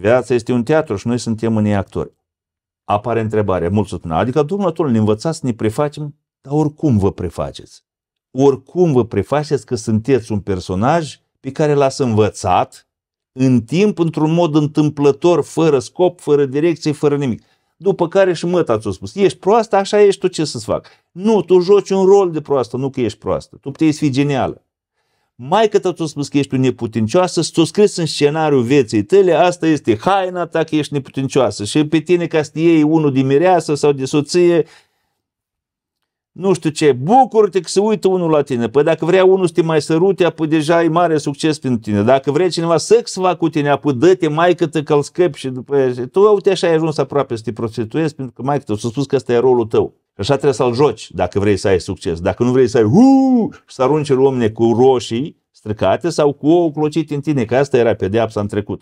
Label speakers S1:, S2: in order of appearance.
S1: Viața este un teatru și noi suntem unii actori. Apare întrebarea, mulți spun, adică, Dumnezeu ne învăța să ne prefacem, dar oricum vă prefaceți. Oricum vă prefaceți că sunteți un personaj pe care l-ați învățat în timp, într-un mod întâmplător, fără scop, fără direcție, fără nimic. După care și mă ați spus, ești proastă, așa ești tu, ce să-ți fac? Nu, tu joci un rol de proastă, nu că ești proastă. Tu puteai să fii genială. Mai că tu spus că ești o neputincioasă, tu scris în scenariul vieții tale, asta este haina ta că ești neputincioasă și pe tine ca să iei unul de mireasă sau de soție, nu știu ce, bucură-te că se uită unul la tine. Păi dacă vrea unul să te mai sărute, apoi deja e mare succes pentru tine. Dacă vrea cineva sex să facă cu tine, apoi dă-te mai că te și după aia. Tu uite așa ai ajuns aproape să te prostituezi pentru că mai că s-a spus că ăsta e rolul tău. Și așa trebuie să-l joci dacă vrei să ai succes. Dacă nu vrei să ai uu, și să arunci lumne cu roșii stricate sau cu ouă clocit în tine, că asta era pedeapsa în trecut.